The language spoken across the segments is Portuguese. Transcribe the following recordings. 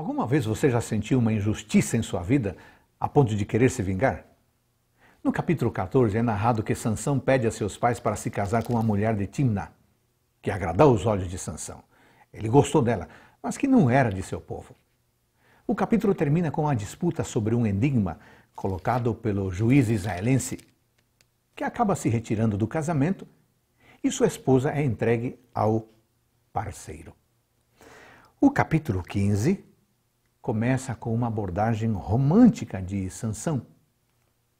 Alguma vez você já sentiu uma injustiça em sua vida a ponto de querer se vingar? No capítulo 14 é narrado que Sansão pede a seus pais para se casar com uma mulher de Timna, que agradou os olhos de Sansão. Ele gostou dela, mas que não era de seu povo. O capítulo termina com a disputa sobre um enigma colocado pelo juiz israelense, que acaba se retirando do casamento e sua esposa é entregue ao parceiro. O capítulo 15 começa com uma abordagem romântica de Sansão. O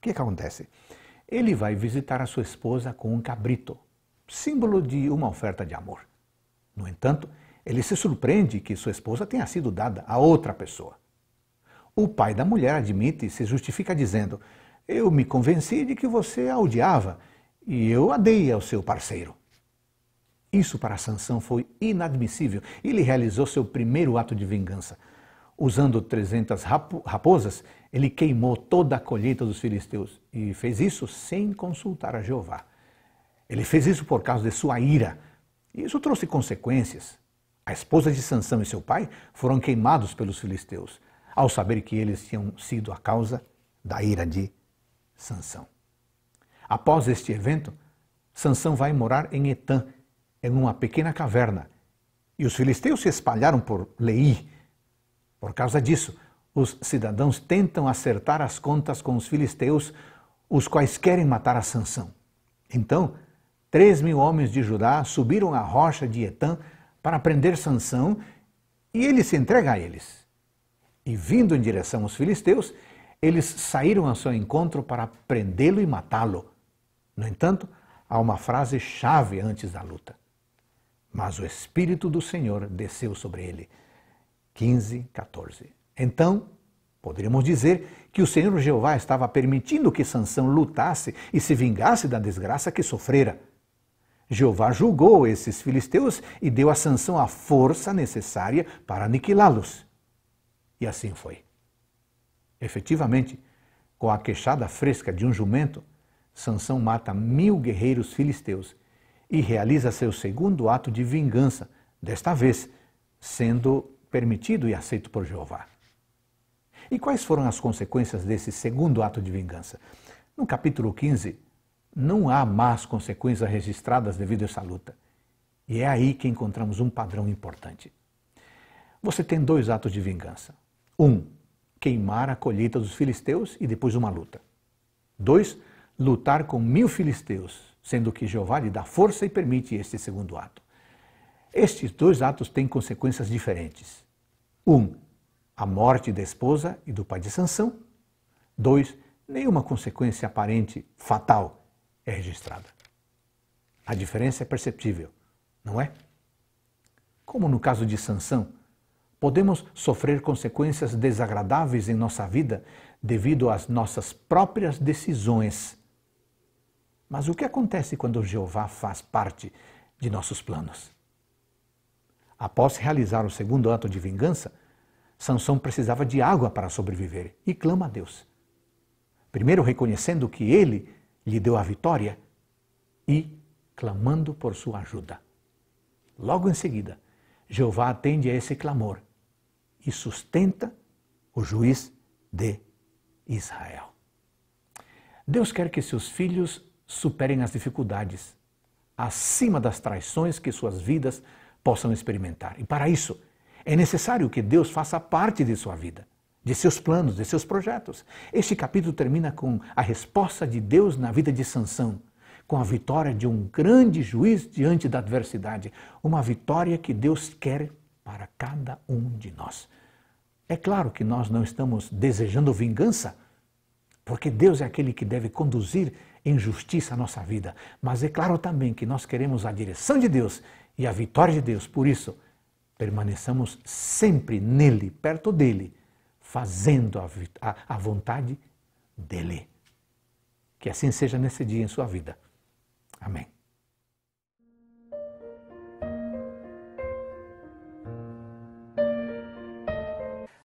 que, que acontece? Ele vai visitar a sua esposa com um cabrito, símbolo de uma oferta de amor. No entanto, ele se surpreende que sua esposa tenha sido dada a outra pessoa. O pai da mulher admite e se justifica dizendo: Eu me convenci de que você a odiava e eu a dei ao seu parceiro. Isso para Sansão foi inadmissível. Ele realizou seu primeiro ato de vingança usando 300 raposas, ele queimou toda a colheita dos filisteus e fez isso sem consultar a Jeová. Ele fez isso por causa de sua ira. E isso trouxe consequências. A esposa de Sansão e seu pai foram queimados pelos filisteus, ao saber que eles tinham sido a causa da ira de Sansão. Após este evento, Sansão vai morar em Etã, em uma pequena caverna, e os filisteus se espalharam por Lei por causa disso, os cidadãos tentam acertar as contas com os filisteus, os quais querem matar a Sansão. Então, três mil homens de Judá subiram a rocha de Etã para prender Sansão e ele se entrega a eles. E vindo em direção aos filisteus, eles saíram ao seu encontro para prendê-lo e matá-lo. No entanto, há uma frase chave antes da luta. Mas o Espírito do Senhor desceu sobre ele 15, 14. Então, poderíamos dizer que o Senhor Jeová estava permitindo que Sansão lutasse e se vingasse da desgraça que sofrera. Jeová julgou esses filisteus e deu a Sansão a força necessária para aniquilá-los. E assim foi. Efetivamente, com a queixada fresca de um jumento, Sansão mata mil guerreiros filisteus e realiza seu segundo ato de vingança, desta vez sendo permitido e aceito por Jeová. E quais foram as consequências desse segundo ato de vingança? No capítulo 15, não há más consequências registradas devido a essa luta. E é aí que encontramos um padrão importante. Você tem dois atos de vingança. Um, queimar a colheita dos filisteus e depois uma luta. Dois, lutar com mil filisteus, sendo que Jeová lhe dá força e permite este segundo ato. Estes dois atos têm consequências diferentes. Um, a morte da esposa e do pai de Sansão. Dois, nenhuma consequência aparente fatal é registrada. A diferença é perceptível, não é? Como no caso de Sansão, podemos sofrer consequências desagradáveis em nossa vida devido às nossas próprias decisões. Mas o que acontece quando Jeová faz parte de nossos planos? Após realizar o segundo ato de vingança, Sansão precisava de água para sobreviver e clama a Deus. Primeiro reconhecendo que ele lhe deu a vitória e clamando por sua ajuda. Logo em seguida, Jeová atende a esse clamor e sustenta o juiz de Israel. Deus quer que seus filhos superem as dificuldades, acima das traições que suas vidas possam experimentar. E para isso, é necessário que Deus faça parte de sua vida, de seus planos, de seus projetos. Este capítulo termina com a resposta de Deus na vida de Sansão, com a vitória de um grande juiz diante da adversidade, uma vitória que Deus quer para cada um de nós. É claro que nós não estamos desejando vingança, porque Deus é aquele que deve conduzir em justiça a nossa vida, mas é claro também que nós queremos a direção de Deus e a vitória de Deus. Por isso, permaneçamos sempre nele, perto dele, fazendo a, a, a vontade dele. Que assim seja nesse dia em sua vida.